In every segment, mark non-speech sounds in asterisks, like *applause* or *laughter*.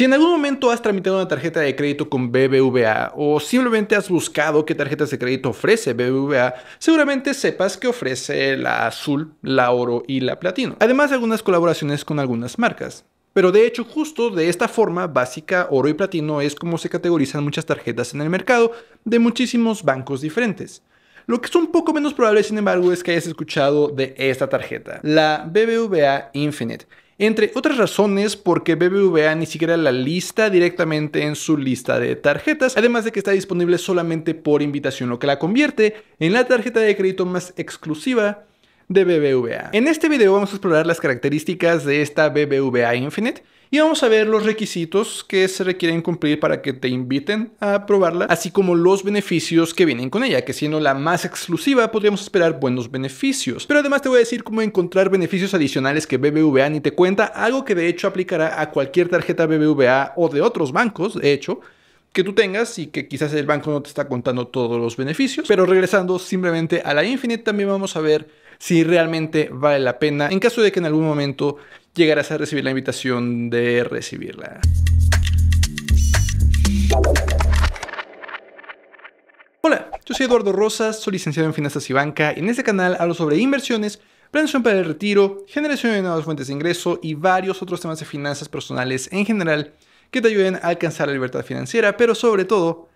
Si en algún momento has tramitado una tarjeta de crédito con BBVA o simplemente has buscado qué tarjetas de crédito ofrece BBVA, seguramente sepas que ofrece la azul, la oro y la platino. Además de algunas colaboraciones con algunas marcas. Pero de hecho, justo de esta forma básica, oro y platino es como se categorizan muchas tarjetas en el mercado de muchísimos bancos diferentes. Lo que es un poco menos probable, sin embargo, es que hayas escuchado de esta tarjeta, la BBVA Infinite entre otras razones porque BBVA ni siquiera la lista directamente en su lista de tarjetas, además de que está disponible solamente por invitación, lo que la convierte en la tarjeta de crédito más exclusiva de BBVA. En este video vamos a explorar las características de esta BBVA Infinite y vamos a ver los requisitos que se requieren cumplir para que te inviten a probarla, así como los beneficios que vienen con ella, que siendo la más exclusiva podríamos esperar buenos beneficios. Pero además te voy a decir cómo encontrar beneficios adicionales que BBVA ni te cuenta, algo que de hecho aplicará a cualquier tarjeta BBVA o de otros bancos, de hecho, que tú tengas y que quizás el banco no te está contando todos los beneficios. Pero regresando simplemente a la Infinite, también vamos a ver si realmente vale la pena en caso de que en algún momento llegaras a recibir la invitación de recibirla. Hola, yo soy Eduardo Rosas, soy licenciado en Finanzas y Banca y en este canal hablo sobre inversiones, planeación para el retiro, generación de nuevas fuentes de ingreso y varios otros temas de finanzas personales en general que te ayuden a alcanzar la libertad financiera, pero sobre todo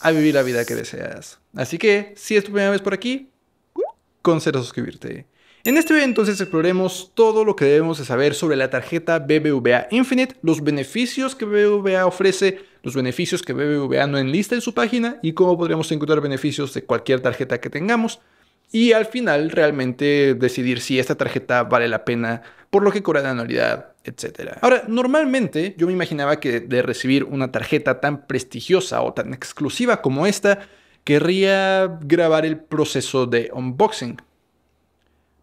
a vivir la vida que deseas. Así que, si es tu primera vez por aquí, considera suscribirte. En este video entonces exploremos todo lo que debemos de saber sobre la tarjeta BBVA Infinite, los beneficios que BBVA ofrece, los beneficios que BBVA no enlista en su página y cómo podríamos encontrar beneficios de cualquier tarjeta que tengamos y al final realmente decidir si esta tarjeta vale la pena por lo que cobra la anualidad Ahora, normalmente yo me imaginaba que de recibir una tarjeta tan prestigiosa o tan exclusiva como esta, querría grabar el proceso de unboxing.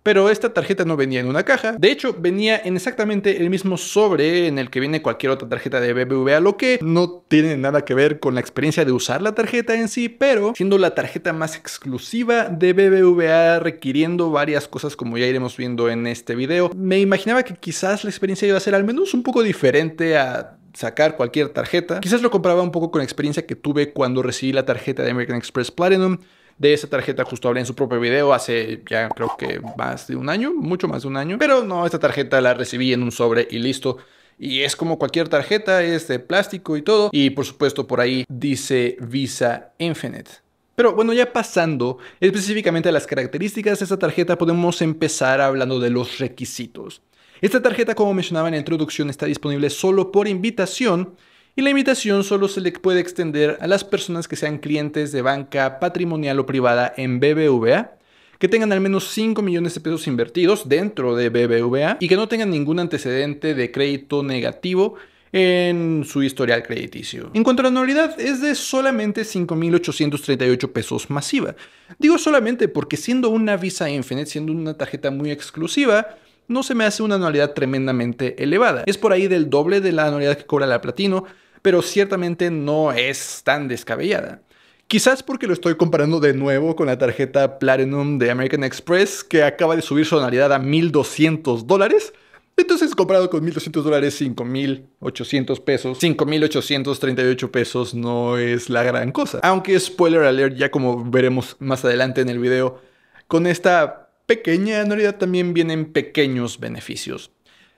Pero esta tarjeta no venía en una caja, de hecho venía en exactamente el mismo sobre en el que viene cualquier otra tarjeta de BBVA, lo que no tiene nada que ver con la experiencia de usar la tarjeta en sí, pero siendo la tarjeta más exclusiva de BBVA requiriendo varias cosas como ya iremos viendo en este video, me imaginaba que quizás la experiencia iba a ser al menos un poco diferente a sacar cualquier tarjeta. Quizás lo compraba un poco con la experiencia que tuve cuando recibí la tarjeta de American Express Platinum, de esa tarjeta. Justo hablé en su propio video hace ya creo que más de un año, mucho más de un año. Pero no, esta tarjeta la recibí en un sobre y listo. Y es como cualquier tarjeta, es de plástico y todo. Y por supuesto por ahí dice Visa Infinite. Pero bueno, ya pasando específicamente a las características de esta tarjeta, podemos empezar hablando de los requisitos. Esta tarjeta, como mencionaba en la introducción, está disponible solo por invitación y la invitación solo se le puede extender a las personas que sean clientes de banca patrimonial o privada en BBVA que tengan al menos 5 millones de pesos invertidos dentro de BBVA y que no tengan ningún antecedente de crédito negativo en su historial crediticio. En cuanto a la anualidad, es de solamente 5.838 pesos masiva. Digo solamente porque siendo una Visa Infinite, siendo una tarjeta muy exclusiva, no se me hace una anualidad tremendamente elevada. Es por ahí del doble de la anualidad que cobra la Platino, pero ciertamente no es tan descabellada. Quizás porque lo estoy comparando de nuevo con la tarjeta Platinum de American Express que acaba de subir su anualidad a 1200 dólares. Entonces, comparado con 1200 dólares, 5800 pesos, 5838 pesos no es la gran cosa. Aunque, spoiler alert, ya como veremos más adelante en el video, con esta pequeña anualidad también vienen pequeños beneficios.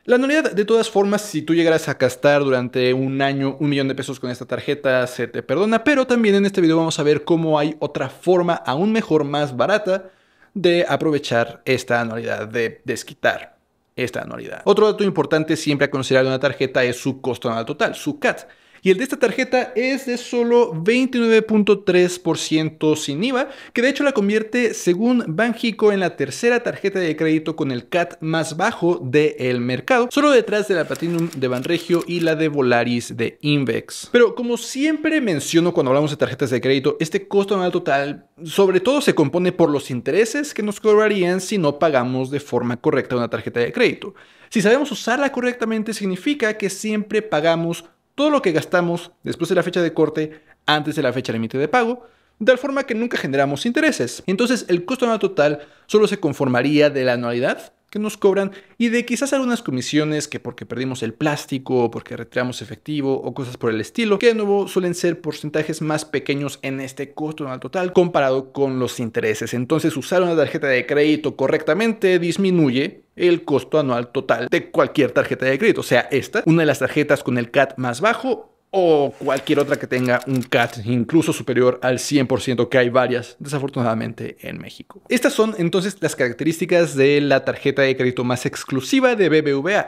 La anualidad, de todas formas, si tú llegaras a gastar durante un año un millón de pesos con esta tarjeta, se te perdona. Pero también en este video vamos a ver cómo hay otra forma aún mejor, más barata, de aprovechar esta anualidad, de desquitar esta anualidad. Otro dato importante siempre a considerar de una tarjeta es su costo anual total, su CAT. Y el de esta tarjeta es de solo 29.3% sin IVA, que de hecho la convierte, según Banjico, en la tercera tarjeta de crédito con el CAT más bajo del mercado, solo detrás de la Platinum de Banregio y la de Volaris de Invex. Pero como siempre menciono cuando hablamos de tarjetas de crédito, este costo anual total sobre todo se compone por los intereses que nos cobrarían si no pagamos de forma correcta una tarjeta de crédito. Si sabemos usarla correctamente significa que siempre pagamos todo lo que gastamos después de la fecha de corte, antes de la fecha límite de pago, de tal forma que nunca generamos intereses. Entonces el costo anual total solo se conformaría de la anualidad nos cobran y de quizás algunas comisiones que porque perdimos el plástico o porque retiramos efectivo o cosas por el estilo, que de nuevo suelen ser porcentajes más pequeños en este costo anual total comparado con los intereses. Entonces usar una tarjeta de crédito correctamente disminuye el costo anual total de cualquier tarjeta de crédito, o sea, esta, una de las tarjetas con el CAT más bajo o cualquier otra que tenga un CAT incluso superior al 100%, que hay varias, desafortunadamente, en México. Estas son entonces las características de la tarjeta de crédito más exclusiva de BBVA,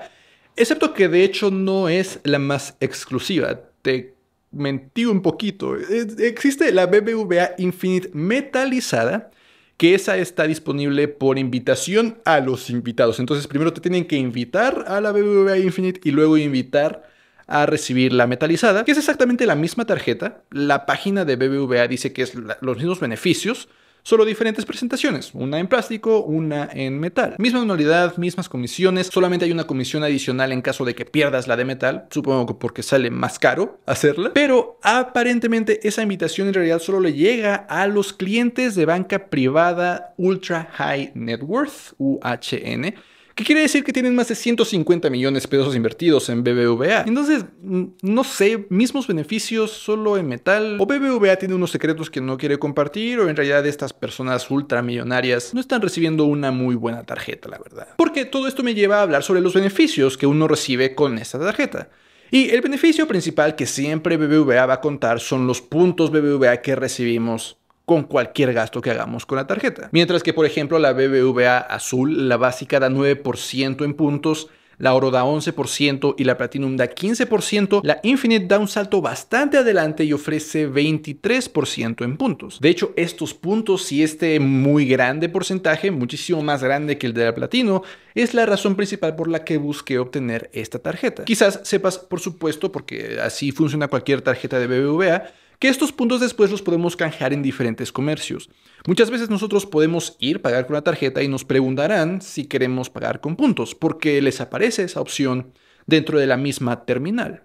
excepto que de hecho no es la más exclusiva. Te mentí un poquito. Existe la BBVA Infinite metalizada, que esa está disponible por invitación a los invitados. Entonces primero te tienen que invitar a la BBVA Infinite y luego invitar a recibir la metalizada, que es exactamente la misma tarjeta. La página de BBVA dice que es los mismos beneficios, solo diferentes presentaciones, una en plástico, una en metal. Misma anualidad, mismas comisiones, solamente hay una comisión adicional en caso de que pierdas la de metal, supongo que porque sale más caro hacerla, pero aparentemente esa invitación en realidad solo le llega a los clientes de banca privada Ultra High Net Worth, UHN que quiere decir que tienen más de 150 millones de pesos invertidos en BBVA. Entonces, no sé, mismos beneficios solo en metal. O BBVA tiene unos secretos que no quiere compartir, o en realidad estas personas ultramillonarias no están recibiendo una muy buena tarjeta, la verdad. Porque todo esto me lleva a hablar sobre los beneficios que uno recibe con esta tarjeta. Y el beneficio principal que siempre BBVA va a contar son los puntos BBVA que recibimos con cualquier gasto que hagamos con la tarjeta. Mientras que, por ejemplo, la BBVA azul, la básica da 9% en puntos, la oro da 11% y la platinum da 15%, la infinite da un salto bastante adelante y ofrece 23% en puntos. De hecho, estos puntos si este muy grande porcentaje, muchísimo más grande que el de la platino, es la razón principal por la que busqué obtener esta tarjeta. Quizás sepas, por supuesto, porque así funciona cualquier tarjeta de BBVA, que estos puntos después los podemos canjear en diferentes comercios. Muchas veces nosotros podemos ir pagar con la tarjeta y nos preguntarán si queremos pagar con puntos, porque les aparece esa opción dentro de la misma terminal.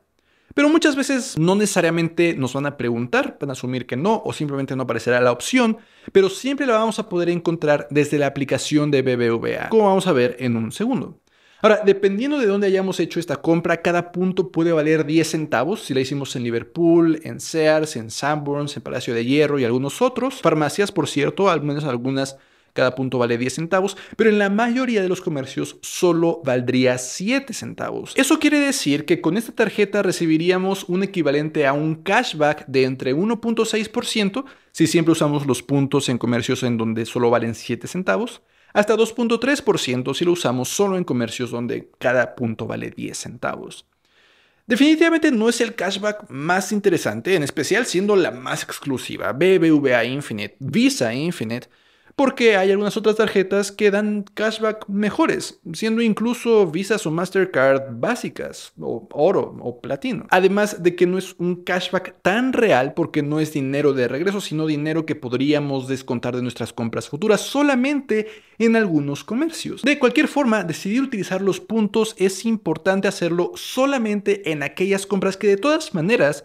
Pero muchas veces no necesariamente nos van a preguntar, van a asumir que no o simplemente no aparecerá la opción, pero siempre la vamos a poder encontrar desde la aplicación de BBVA, como vamos a ver en un segundo. Ahora, dependiendo de dónde hayamos hecho esta compra, cada punto puede valer 10 centavos si la hicimos en Liverpool, en Sears, en Sanborns, en Palacio de Hierro y algunos otros. Farmacias, por cierto, al menos algunas cada punto vale 10 centavos, pero en la mayoría de los comercios solo valdría 7 centavos. Eso quiere decir que con esta tarjeta recibiríamos un equivalente a un cashback de entre 1.6% si siempre usamos los puntos en comercios en donde solo valen 7 centavos hasta 2.3% si lo usamos solo en comercios donde cada punto vale 10 centavos. Definitivamente no es el cashback más interesante, en especial siendo la más exclusiva. BBVA Infinite, Visa Infinite, porque hay algunas otras tarjetas que dan cashback mejores, siendo incluso visas o mastercard básicas, o oro o platino. Además de que no es un cashback tan real porque no es dinero de regreso, sino dinero que podríamos descontar de nuestras compras futuras solamente en algunos comercios. De cualquier forma, decidir utilizar los puntos es importante hacerlo solamente en aquellas compras que de todas maneras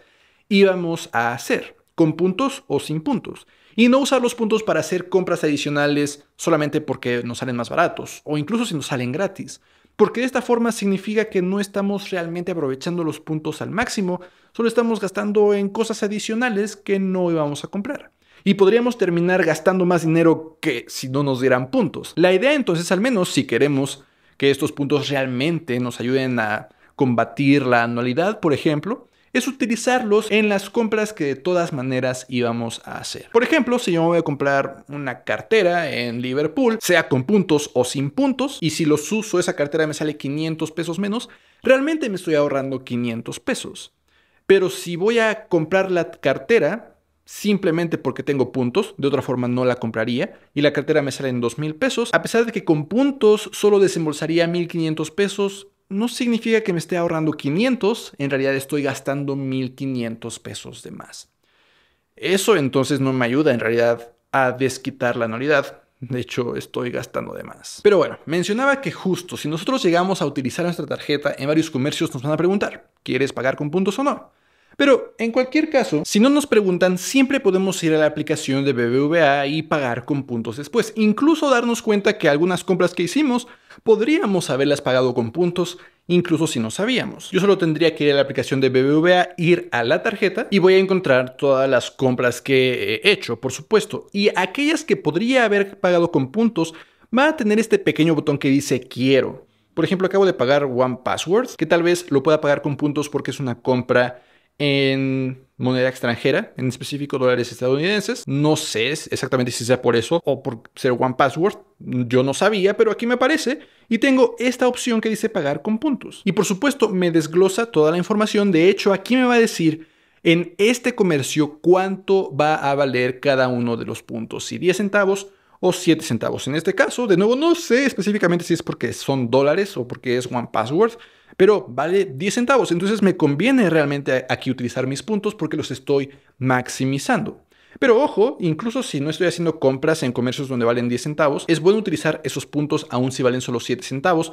íbamos a hacer, con puntos o sin puntos y no usar los puntos para hacer compras adicionales solamente porque nos salen más baratos o incluso si nos salen gratis. Porque de esta forma significa que no estamos realmente aprovechando los puntos al máximo, solo estamos gastando en cosas adicionales que no íbamos a comprar. Y podríamos terminar gastando más dinero que si no nos dieran puntos. La idea entonces, al menos si queremos que estos puntos realmente nos ayuden a combatir la anualidad, por ejemplo, es utilizarlos en las compras que de todas maneras íbamos a hacer. Por ejemplo, si yo me voy a comprar una cartera en Liverpool, sea con puntos o sin puntos, y si los uso esa cartera me sale 500 pesos menos, realmente me estoy ahorrando 500 pesos. Pero si voy a comprar la cartera simplemente porque tengo puntos, de otra forma no la compraría, y la cartera me sale en $2,000 pesos, a pesar de que con puntos solo desembolsaría 1.500 pesos, no significa que me esté ahorrando 500, en realidad estoy gastando 1500 pesos de más. Eso entonces no me ayuda en realidad a desquitar la anualidad. De hecho, estoy gastando de más. Pero bueno, mencionaba que justo si nosotros llegamos a utilizar nuestra tarjeta en varios comercios nos van a preguntar, ¿quieres pagar con puntos o no? Pero en cualquier caso, si no nos preguntan, siempre podemos ir a la aplicación de BBVA y pagar con puntos después. Incluso darnos cuenta que algunas compras que hicimos podríamos haberlas pagado con puntos incluso si no sabíamos. Yo solo tendría que ir a la aplicación de BBVA, ir a la tarjeta y voy a encontrar todas las compras que he hecho, por supuesto. Y aquellas que podría haber pagado con puntos va a tener este pequeño botón que dice quiero. Por ejemplo, acabo de pagar One Password, que tal vez lo pueda pagar con puntos porque es una compra en moneda extranjera, en específico dólares estadounidenses. No sé exactamente si sea por eso o por ser One Password. Yo no sabía, pero aquí me aparece. Y tengo esta opción que dice pagar con puntos. Y por supuesto me desglosa toda la información. De hecho, aquí me va a decir en este comercio cuánto va a valer cada uno de los puntos. Si 10 centavos o 7 centavos. En este caso, de nuevo, no sé específicamente si es porque son dólares o porque es One Password pero vale 10 centavos. Entonces me conviene realmente aquí utilizar mis puntos porque los estoy maximizando. Pero ojo, incluso si no estoy haciendo compras en comercios donde valen 10 centavos, es bueno utilizar esos puntos aun si valen solo 7 centavos.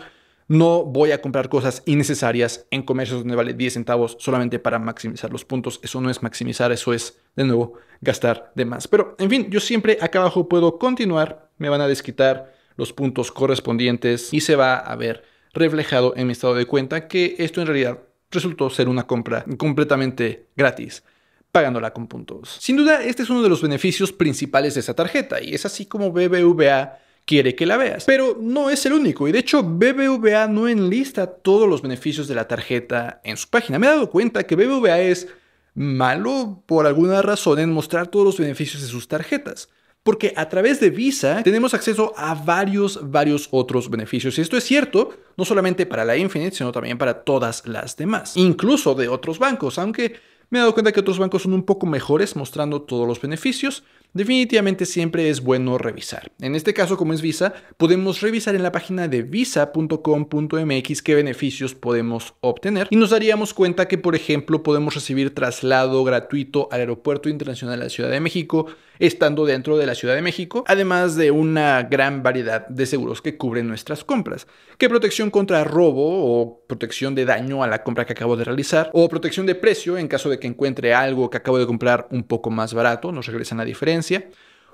No voy a comprar cosas innecesarias en comercios donde vale 10 centavos solamente para maximizar los puntos. Eso no es maximizar, eso es, de nuevo, gastar de más. Pero, en fin, yo siempre acá abajo puedo continuar. Me van a desquitar los puntos correspondientes y se va a ver reflejado en mi estado de cuenta que esto en realidad resultó ser una compra completamente gratis pagándola con puntos. Sin duda, este es uno de los beneficios principales de esa tarjeta y es así como BBVA quiere que la veas. Pero no es el único y de hecho BBVA no enlista todos los beneficios de la tarjeta en su página. Me he dado cuenta que BBVA es malo por alguna razón en mostrar todos los beneficios de sus tarjetas porque a través de Visa tenemos acceso a varios, varios otros beneficios. Y esto es cierto, no solamente para la Infinite, sino también para todas las demás, incluso de otros bancos, aunque me he dado cuenta que otros bancos son un poco mejores mostrando todos los beneficios definitivamente siempre es bueno revisar. En este caso, como es Visa, podemos revisar en la página de visa.com.mx qué beneficios podemos obtener y nos daríamos cuenta que, por ejemplo, podemos recibir traslado gratuito al Aeropuerto Internacional de la Ciudad de México, estando dentro de la Ciudad de México, además de una gran variedad de seguros que cubren nuestras compras. Que protección contra robo o protección de daño a la compra que acabo de realizar, o protección de precio en caso de que encuentre algo que acabo de comprar un poco más barato, nos regresan la diferencia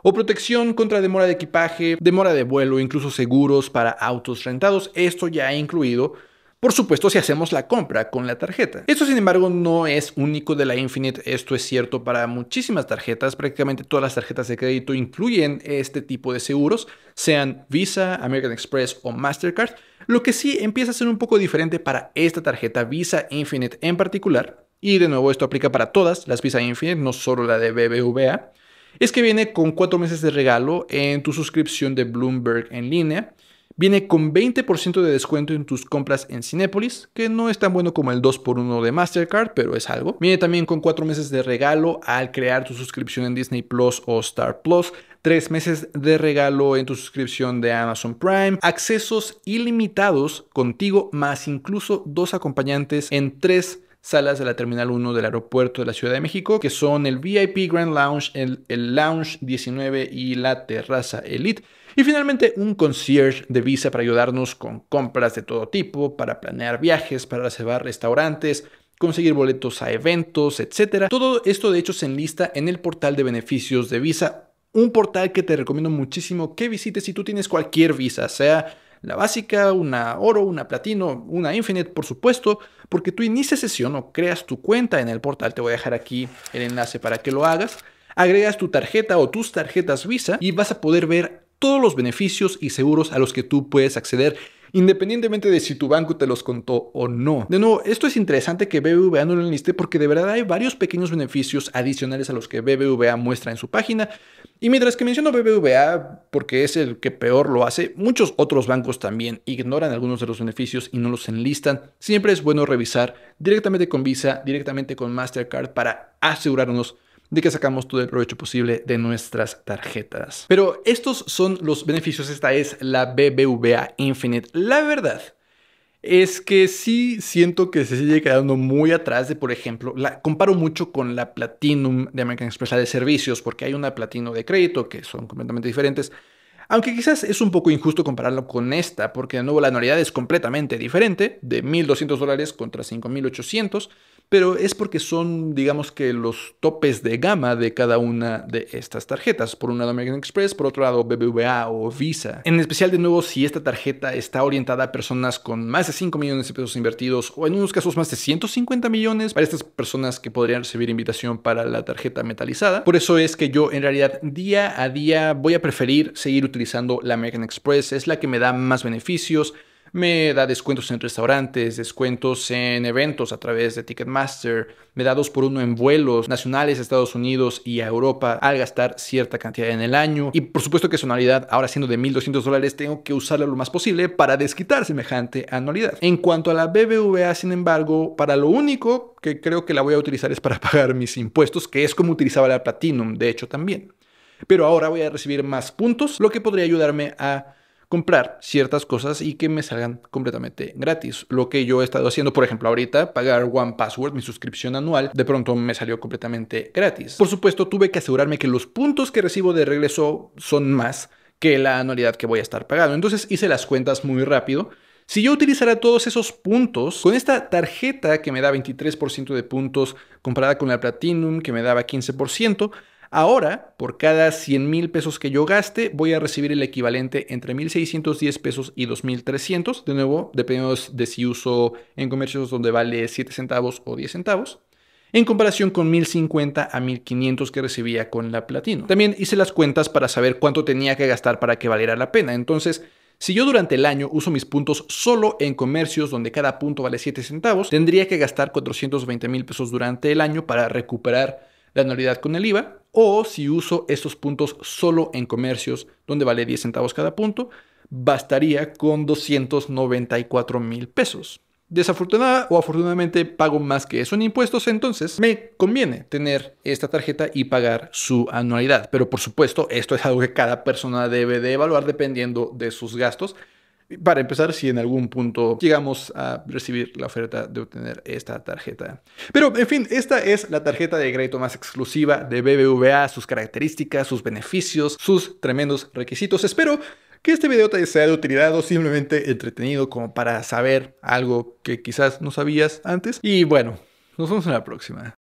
o protección contra demora de equipaje, demora de vuelo, incluso seguros para autos rentados, esto ya ha incluido. Por supuesto, si hacemos la compra con la tarjeta. Esto, sin embargo, no es único de la Infinite. Esto es cierto para muchísimas tarjetas. Prácticamente todas las tarjetas de crédito incluyen este tipo de seguros, sean Visa, American Express o Mastercard. Lo que sí empieza a ser un poco diferente para esta tarjeta Visa Infinite en particular. Y de nuevo, esto aplica para todas las Visa Infinite, no solo la de BBVA es que viene con 4 meses de regalo en tu suscripción de Bloomberg en línea. Viene con 20% de descuento en tus compras en Cinepolis, que no es tan bueno como el 2x1 de Mastercard, pero es algo. Viene también con 4 meses de regalo al crear tu suscripción en Disney Plus o Star Plus. 3 meses de regalo en tu suscripción de Amazon Prime, accesos ilimitados contigo, más incluso dos acompañantes en tres salas de la Terminal 1 del aeropuerto de la Ciudad de México, que son el VIP Grand Lounge, el, Lounge 19 y la Terraza Elite. Y finalmente un concierge de visa para ayudarnos con compras de todo tipo, para planear viajes, para reservar restaurantes, conseguir boletos a eventos, etcétera. Todo esto de hecho se enlista en el portal de beneficios de visa, un portal que te recomiendo muchísimo que visites si tú tienes cualquier visa, sea la básica, una oro, una platino, una infinite, por supuesto, porque tú inicias sesión o creas tu cuenta en el portal. Te voy a dejar aquí el enlace para que lo hagas. Agregas tu tarjeta o tus tarjetas Visa y vas a poder ver todos los beneficios y seguros a los que tú puedes acceder independientemente de si tu banco te los contó o no. De nuevo, esto es interesante que BBVA no lo enliste porque de verdad hay varios pequeños beneficios adicionales a los que BBVA muestra en su página. Y mientras que menciono BBVA porque es el que peor lo hace, muchos otros bancos también ignoran algunos de los beneficios y no los enlistan. Siempre es bueno revisar directamente con Visa, directamente con Mastercard para asegurarnos de que sacamos todo el provecho posible de nuestras tarjetas. Pero estos son los beneficios, esta es la BBVA Infinite. La verdad es que sí siento que se sigue quedando muy atrás de, por ejemplo, la comparo mucho con la Platinum de American Express, de servicios, porque hay una Platinum de crédito que son completamente diferentes. Aunque quizás es un poco injusto compararlo con esta, porque de nuevo la anualidad es completamente diferente, de 1.200 dólares contra 5.800, pero es porque son, digamos que, los topes de gama de cada una de estas tarjetas. Por un lado American Express, por otro lado BBVA o Visa. En especial, de nuevo, si esta tarjeta está orientada a personas con más de 5 millones de pesos invertidos o en unos casos más de 150 millones para estas personas que podrían recibir invitación para la tarjeta metalizada. Por eso es que yo en realidad día a día voy a preferir seguir utilizando la American Express. Es la que me da más beneficios me da descuentos en restaurantes, descuentos en eventos a través de Ticketmaster, me da dos por uno en vuelos nacionales a Estados Unidos y a Europa al gastar cierta cantidad en el año. Y por supuesto que su anualidad, ahora siendo de 1.200 dólares, tengo que usarla lo más posible para desquitar semejante anualidad. En cuanto a la BBVA, sin embargo, para lo único que creo que la voy a utilizar es para *laughs* pagar mis impuestos, que es como utilizaba la Platinum, de hecho también. Pero ahora voy a recibir más puntos, lo que podría ayudarme a comprar ciertas cosas y que me salgan completamente gratis. Lo que yo he estado haciendo, por ejemplo, ahorita, pagar One Password, mi suscripción anual, de pronto me salió completamente gratis. Por supuesto, tuve que asegurarme que los puntos que recibo de regreso son más que la anualidad que voy a estar pagando. Entonces hice las cuentas muy rápido. Si yo utilizara todos esos puntos, con esta tarjeta que me da 23% de puntos comparada con la Platinum que me daba 15%, Ahora, por cada 100 mil pesos que yo gaste, voy a recibir el equivalente entre 1.610 pesos y 2.300, de nuevo, dependiendo de si uso en comercios donde vale 7 centavos o 10 centavos, en comparación con 1.050 a 1.500 que recibía con la platino. También hice las cuentas para saber cuánto tenía que gastar para que valiera la pena, entonces... Si yo durante el año uso mis puntos solo en comercios donde cada punto vale 7 centavos, tendría que gastar 420 mil pesos durante el año para recuperar la anualidad con el IVA, o si uso estos puntos solo en comercios donde vale 10 centavos cada punto, bastaría con 294 mil pesos. Desafortunada o afortunadamente pago más que eso en impuestos, entonces me conviene tener esta tarjeta y pagar su anualidad. Pero por supuesto, esto es algo que cada persona debe de evaluar dependiendo de sus gastos para empezar, si en algún punto llegamos a recibir la oferta de obtener esta tarjeta. Pero, en fin, esta es la tarjeta de crédito más exclusiva de BBVA, sus características, sus beneficios, sus tremendos requisitos. Espero que este video te sea de utilidad o simplemente entretenido como para saber algo que quizás no sabías antes. Y bueno, nos vemos en la próxima.